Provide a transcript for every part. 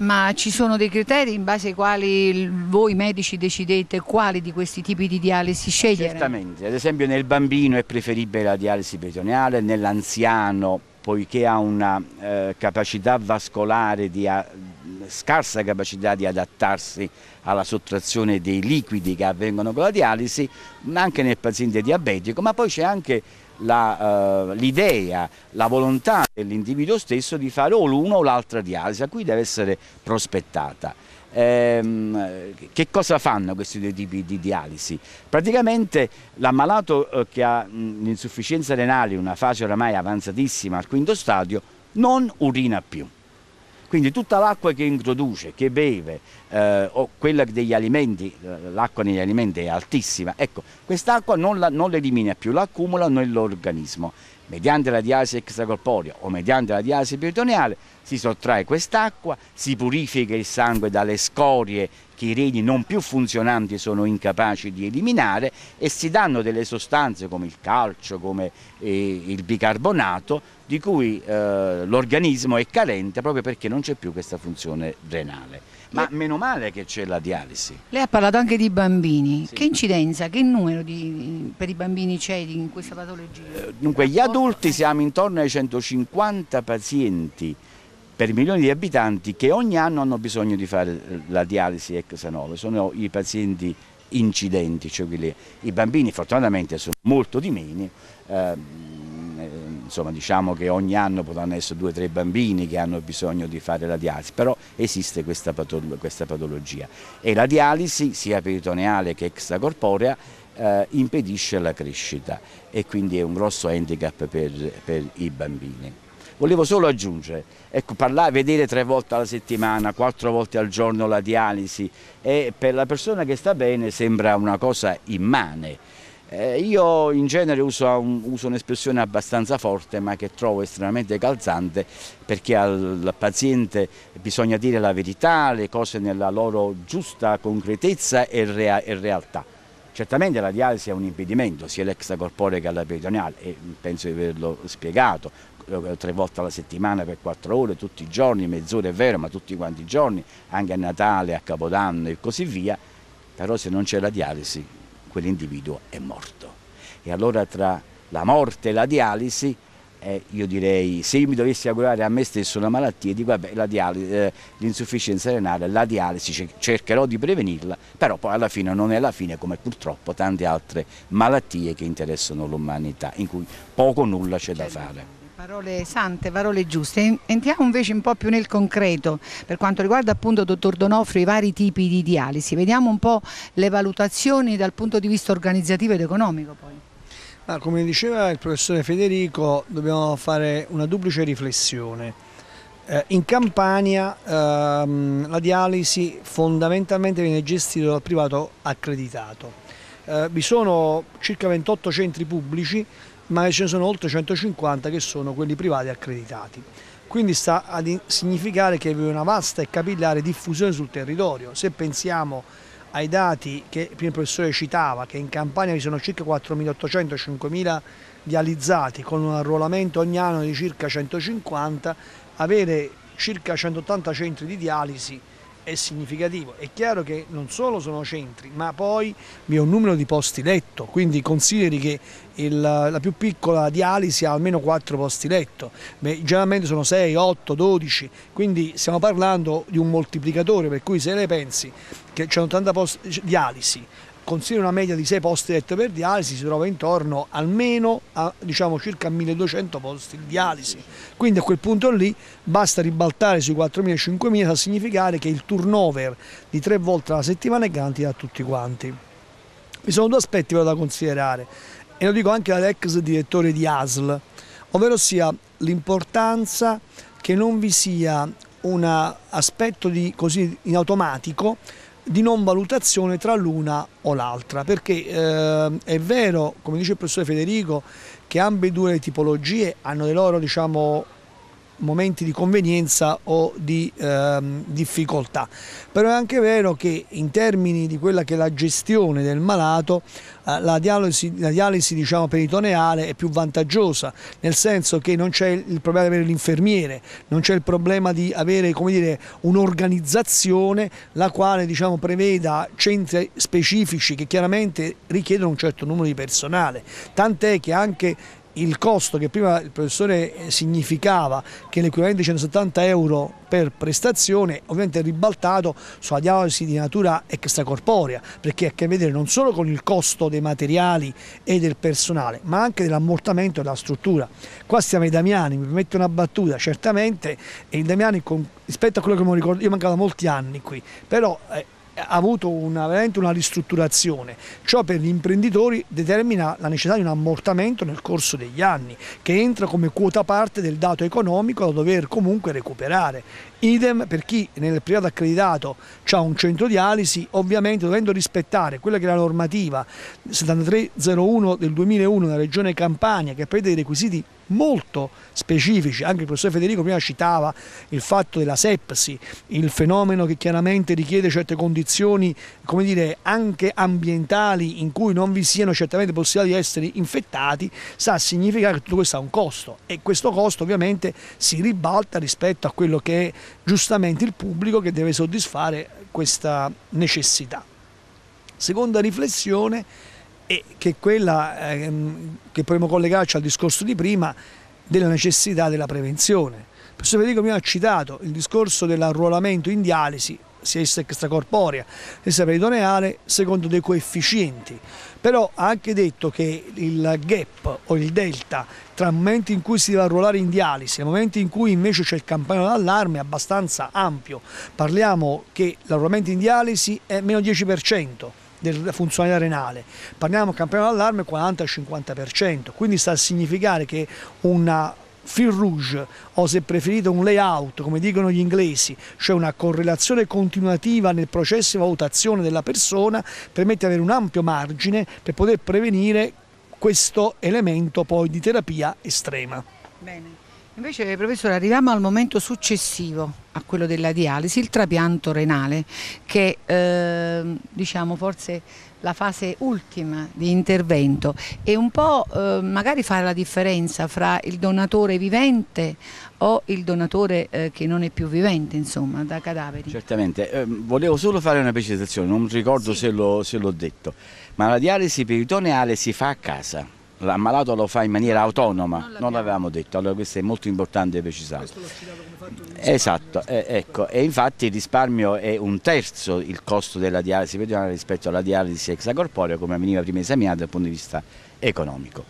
ma ci sono dei criteri in base ai quali voi medici decidete quali di questi tipi di dialisi scegliere? Certamente, ad esempio nel bambino è preferibile la dialisi peritoneale, nell'anziano poiché ha una eh, capacità vascolare, di, a, scarsa capacità di adattarsi alla sottrazione dei liquidi che avvengono con la dialisi, anche nel paziente diabetico, ma poi c'è anche eh, l'idea, eh, la volontà dell'individuo stesso di fare o l'una o l'altra dialisi, a cui deve essere prospettata. Ehm, che cosa fanno questi due tipi di dialisi? Praticamente l'ammalato eh, che ha un'insufficienza renale, una fase oramai avanzatissima al quinto stadio, non urina più. Quindi tutta l'acqua che introduce, che beve, eh, o quella degli alimenti, eh, l'acqua negli alimenti è altissima, ecco, quest'acqua non, la, non l'elimina più, l'accumula nell'organismo mediante la diasi extracorporea o mediante la diasi peritoneale, si sottrae quest'acqua, si purifica il sangue dalle scorie che i reni non più funzionanti sono incapaci di eliminare e si danno delle sostanze come il calcio, come eh, il bicarbonato, di cui eh, l'organismo è carente proprio perché non c'è più questa funzione renale. Ma meno male che c'è la dialisi. Lei ha parlato anche di bambini. Sì. Che incidenza, che numero di, per i bambini c'è in questa patologia? Eh, dunque, gli adulti siamo intorno ai 150 pazienti per milioni di abitanti che ogni anno hanno bisogno di fare eh, la dialisi ex-sanole. Sono i pazienti incidenti, cioè quelli, i bambini fortunatamente sono molto di meno. Eh, insomma diciamo che ogni anno potranno essere due o tre bambini che hanno bisogno di fare la dialisi, però esiste questa, patolo questa patologia e la dialisi sia peritoneale che extracorporea eh, impedisce la crescita e quindi è un grosso handicap per, per i bambini. Volevo solo aggiungere, ecco, parlare, vedere tre volte alla settimana, quattro volte al giorno la dialisi, e per la persona che sta bene sembra una cosa immane, eh, io in genere uso, un'espressione abbastanza forte ma che trovo estremamente calzante perché al paziente bisogna dire la verità, le cose nella loro giusta concretezza e, rea e realtà. Certamente la dialisi è un impedimento sia all'extracorporea che la peritoneale e penso di averlo spiegato eh, tre volte alla settimana per quattro ore, tutti i giorni, mezz'ora è vero, ma tutti quanti i giorni, anche a Natale, a Capodanno e così via, però se non c'è la dialisi quell'individuo è morto. E allora tra la morte e la dialisi, eh, io direi, se io mi dovessi augurare a me stesso una malattia, dico vabbè, eh, l'insufficienza eh, renale, la dialisi, cercherò di prevenirla, però poi alla fine non è la fine come purtroppo tante altre malattie che interessano l'umanità, in cui poco o nulla c'è da certo. fare. Parole sante, parole giuste. Entriamo invece un po' più nel concreto per quanto riguarda appunto, dottor Donofrio, i vari tipi di dialisi. Vediamo un po' le valutazioni dal punto di vista organizzativo ed economico poi. Ma come diceva il professore Federico, dobbiamo fare una duplice riflessione. Eh, in Campania ehm, la dialisi fondamentalmente viene gestita dal privato accreditato. Eh, vi sono circa 28 centri pubblici ma ce ne sono oltre 150 che sono quelli privati accreditati. Quindi sta a significare che vi è una vasta e capillare diffusione sul territorio. Se pensiamo ai dati che il professore citava, che in Campania vi sono circa 4.800-5.000 dializzati con un arruolamento ogni anno di circa 150, avere circa 180 centri di dialisi è significativo. È chiaro che non solo sono centri, ma poi vi è un numero di posti letto, quindi consideri che il, la più piccola dialisi ha almeno 4 posti letto, Beh, generalmente sono 6, 8, 12, quindi stiamo parlando di un moltiplicatore, per cui se lei pensi che c'è 80 posti dialisi, consiglia una media di 6 posti letto per dialisi, si trova intorno almeno a diciamo, circa 1200 posti di dialisi. Quindi a quel punto lì basta ribaltare sui 4.000-5.000, a significare che il turnover di tre volte alla settimana è garantito a tutti quanti. Vi sono due aspetti da considerare e lo dico anche all'ex direttore di ASL, ovvero sia l'importanza che non vi sia un aspetto di, così in automatico di non valutazione tra l'una o l'altra, perché eh, è vero, come dice il professore Federico, che ambedue le tipologie hanno le loro diciamo, momenti di convenienza o di ehm, difficoltà. Però è anche vero che in termini di quella che è la gestione del malato, eh, la dialisi, la dialisi diciamo, peritoneale è più vantaggiosa, nel senso che non c'è il problema di avere l'infermiere, non c'è il problema di avere un'organizzazione la quale diciamo, preveda centri specifici che chiaramente richiedono un certo numero di personale, tant'è che anche il costo che prima il professore significava che l'equivalente di 170 euro per prestazione ovviamente è ribaltato sulla diagnosi di natura extracorporea perché ha a che vedere non solo con il costo dei materiali e del personale ma anche dell'ammortamento della struttura qua stiamo ai Damiani, mi permette una battuta certamente e i Damiani rispetto a quello che mi ricordo io mancavo molti anni qui però eh, ha avuto una, veramente una ristrutturazione. Ciò per gli imprenditori determina la necessità di un ammortamento nel corso degli anni, che entra come quota parte del dato economico da dover comunque recuperare Idem per chi nel privato accreditato ha un centro dialisi, ovviamente dovendo rispettare quella che è la normativa 7301 del 2001 nella regione Campania che prevede dei requisiti molto specifici, anche il professor Federico prima citava il fatto della sepsi, il fenomeno che chiaramente richiede certe condizioni come dire, anche ambientali in cui non vi siano certamente possibilità di essere infettati, sa significare che tutto questo ha un costo e questo costo ovviamente si ribalta rispetto a quello che è giustamente il pubblico che deve soddisfare questa necessità. Seconda riflessione è che quella ehm, che potremmo collegarci al discorso di prima della necessità della prevenzione. Il professor Federico mi ha citato il discorso dell'arruolamento in dialisi, sia extracorporea sia peritoneale secondo dei coefficienti. Però ha anche detto che il gap o il delta tra il momento in cui si deve arruolare in dialisi e il momento in cui invece c'è il campanello d'allarme è abbastanza ampio. Parliamo che l'arruolamento in dialisi è meno 10% della funzionalità renale. Parliamo campanello d'allarme 40-50%, quindi sta a significare che una fil rouge o se preferite un layout, come dicono gli inglesi, cioè una correlazione continuativa nel processo di valutazione della persona, permette di avere un ampio margine per poter prevenire questo elemento poi di terapia estrema. Bene. Invece professore arriviamo al momento successivo a quello della dialisi, il trapianto renale che è eh, diciamo forse la fase ultima di intervento e un po' eh, magari fare la differenza fra il donatore vivente o il donatore eh, che non è più vivente insomma da cadaveri. Certamente, ehm, volevo solo fare una precisazione, non ricordo sì. se l'ho detto, ma la dialisi peritoneale si fa a casa l'ammalato lo fa in maniera ah, autonoma, non l'avevamo detto, allora questo è molto importante precisare. Questo come Esatto, eh, ecco, e infatti il risparmio è un terzo il costo della dialisi pedonale rispetto alla dialisi extracorporea come veniva prima esaminata dal punto di vista economico.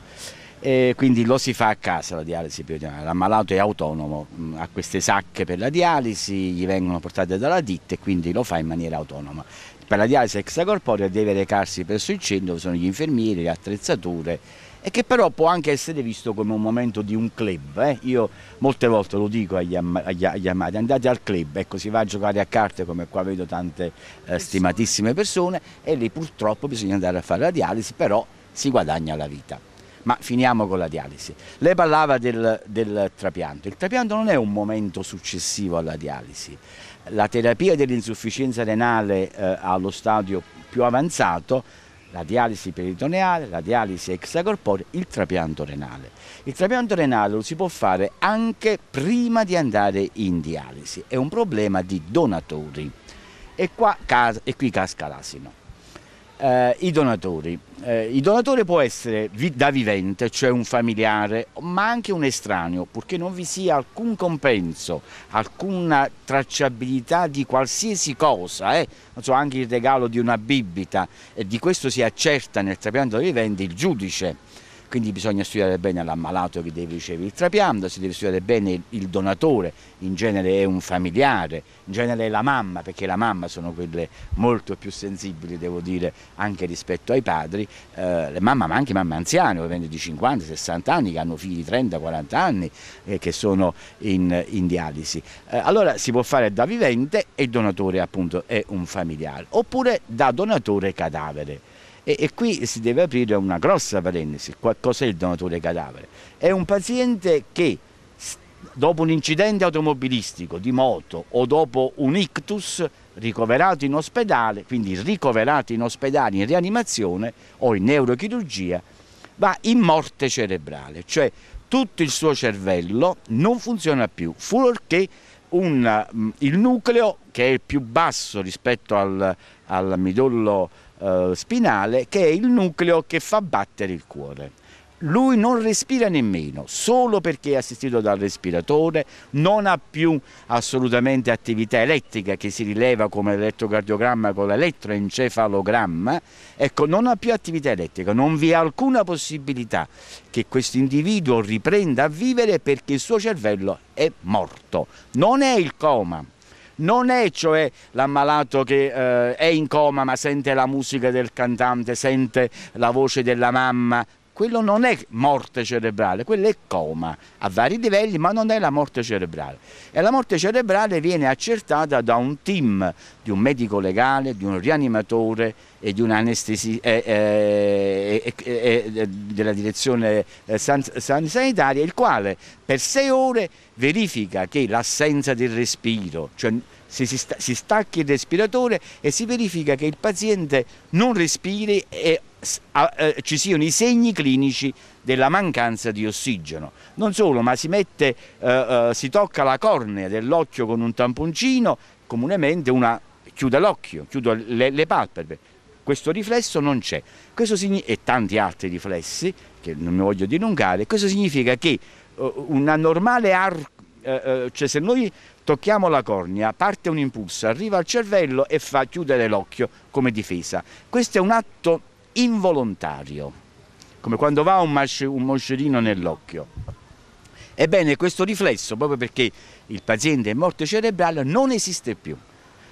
E quindi lo si fa a casa la dialisi pedonale, l'ammalato è autonomo, mm, ha queste sacche per la dialisi, gli vengono portate dalla ditta e quindi lo fa in maniera autonoma. Per la dialisi extracorporea deve recarsi presso il centro, sono gli infermieri, le attrezzature e che però può anche essere visto come un momento di un club. Eh? Io molte volte lo dico agli, am- agli, agli, amati, andate al club, ecco si va a giocare a carte come qua vedo tante eh, stimatissime persone e lì purtroppo bisogna andare a fare la dialisi, però si guadagna la vita. Ma finiamo con la dialisi. Lei parlava del, del trapianto. Il trapianto non è un momento successivo alla dialisi. La terapia dell'insufficienza renale eh, allo stadio più avanzato la dialisi peritoneale, la dialisi extracorporea, il trapianto renale. Il trapianto renale lo si può fare anche prima di andare in dialisi, è un problema di donatori e, qua, e qui casca l'asino eh, i donatori. Eh, il donatore può essere vi da vivente, cioè un familiare, ma anche un estraneo, purché non vi sia alcun compenso, alcuna tracciabilità di qualsiasi cosa, eh? so, anche il regalo di una bibita, e di questo si accerta nel trapianto vivente il giudice quindi bisogna studiare bene l'ammalato che deve ricevere il trapianto, si deve studiare bene il donatore, in genere è un familiare, in genere è la mamma, perché la mamma sono quelle molto più sensibili, devo dire, anche rispetto ai padri, eh, le mamma, ma anche mamme anziane, ovviamente di 50, 60 anni, che hanno figli di 30, 40 anni e eh, che sono in, in dialisi. Eh, allora si può fare da vivente e il donatore appunto è un familiare, oppure da donatore cadavere e, e qui si deve aprire una grossa parentesi, cos'è il donatore cadavere? È un paziente che dopo un incidente automobilistico di moto o dopo un ictus ricoverato in ospedale, quindi ricoverato in ospedale in rianimazione o in neurochirurgia, va in morte cerebrale, cioè tutto il suo cervello non funziona più, fuorché mm, il nucleo che è più basso rispetto al, al midollo eh, spinale che è il nucleo che fa battere il cuore lui non respira nemmeno, solo perché è assistito dal respiratore, non ha più assolutamente attività elettrica che si rileva come l'elettrocardiogramma con l'elettroencefalogramma, ecco non ha più attività elettrica, non vi è alcuna possibilità che questo individuo riprenda a vivere perché il suo cervello è morto, non è il coma non è cioè l'ammalato che eh, è in coma ma sente la musica del cantante, sente la voce della mamma, quello non è morte cerebrale, quello è coma a vari livelli, ma non è la morte cerebrale. E la morte cerebrale viene accertata da un team di un medico legale, di un rianimatore e di un anestesista eh, eh, eh, della direzione eh, san san sanitaria, il quale per sei ore verifica che l'assenza del respiro, cioè si, si, sta, si, stacchi il respiratore e si verifica che il paziente non respiri e eh, ci siano i segni clinici della mancanza di ossigeno. Non solo, ma si, mette, eh, eh si tocca la cornea dell'occhio con un tamponcino, comunemente una chiude l'occhio, chiude le, le palpebre. Questo riflesso non c'è. e tanti altri riflessi, che non mi voglio dilungare, questo significa che eh, una normale arco, eh, cioè se noi tocchiamo la cornea, parte un impulso, arriva al cervello e fa chiudere l'occhio come difesa. Questo è un atto involontario, come quando va un, masce, un moscerino nell'occhio. Ebbene, questo riflesso, proprio perché il paziente è morto cerebrale, non esiste più.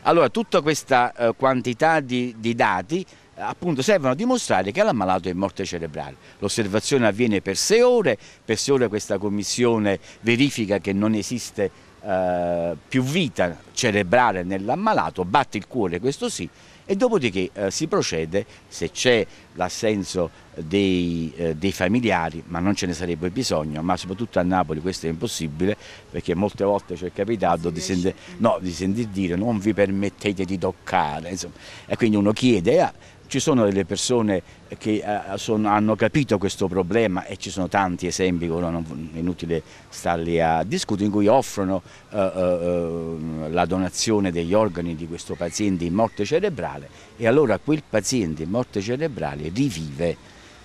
Allora, tutta questa eh, quantità di, di dati eh, appunto servono a dimostrare che l'ammalato è morte cerebrale. L'osservazione avviene per sei ore, per sei ore questa commissione verifica che non esiste eh, più vita cerebrale nell'ammalato, batte il cuore, questo sì, e dopodiché eh, si procede se c'è l'assenso dei, eh, dei, familiari, ma non ce ne sarebbe bisogno, ma soprattutto a Napoli questo è impossibile perché molte volte ci è capitato di, sente, no, di sentir dire non vi permettete di toccare, insomma. e quindi uno chiede... Ah, ci sono delle persone che eh, sono, hanno capito questo problema e ci sono tanti esempi, non è inutile starli a discutere, in cui offrono eh, eh, ehm, la donazione degli organi di questo paziente in morte cerebrale e allora quel paziente in morte cerebrale rivive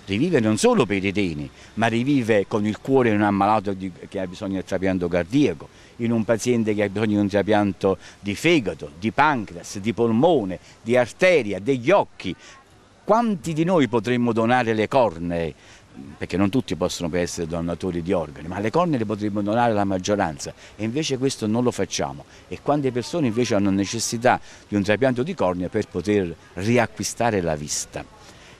rivive non solo per i reni, ma rivive con il cuore di un ammalato che ha bisogno del trapianto cardiaco, in un paziente che ha bisogno di un trapianto di fegato, di pancreas, di polmone, di arteria, degli occhi. Quanti di noi potremmo donare le corne? Perché non tutti possono essere donatori di organi, ma le corne le potremmo donare la maggioranza e invece questo non lo facciamo. E quante persone invece hanno necessità di un trapianto di corne per poter riacquistare la vista?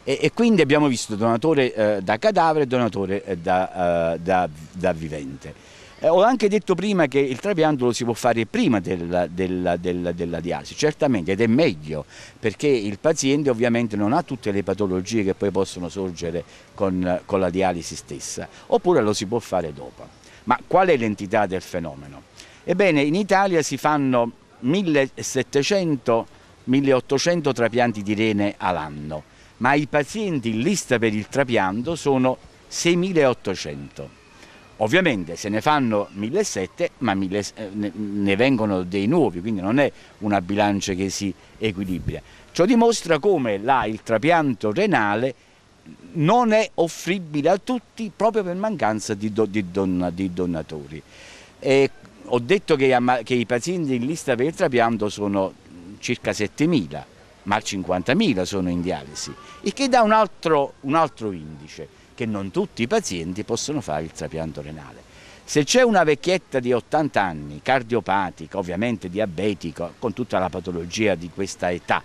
E, e, quindi abbiamo visto donatore eh, da cadavere e donatore eh, da, eh, da, da vivente. Eh, ho anche detto prima che il trapianto lo si può fare prima della, della, della, della dialisi, certamente, ed è meglio, perché il paziente ovviamente non ha tutte le patologie che poi possono sorgere con, con la dialisi stessa, oppure lo si può fare dopo. Ma qual è l'entità del fenomeno? Ebbene, in Italia si fanno 1700-1800 trapianti di rene all'anno, ma i pazienti in lista per il trapianto sono 6800. Ovviamente se ne fanno 1.700 ma eh, ne vengono dei nuovi, quindi non è una bilancia che si equilibra. Ciò dimostra come là il trapianto renale non è offribile a tutti proprio per mancanza di, do, di, donna, di donatori. E ho detto che, che, i pazienti in lista per il trapianto sono circa 7.000, ma 50.000 sono in dialisi, il che dà un altro, un altro indice che non tutti i pazienti possono fare il trapianto renale. Se c'è una vecchietta di 80 anni, cardiopatica, ovviamente diabetica, con tutta la patologia di questa età,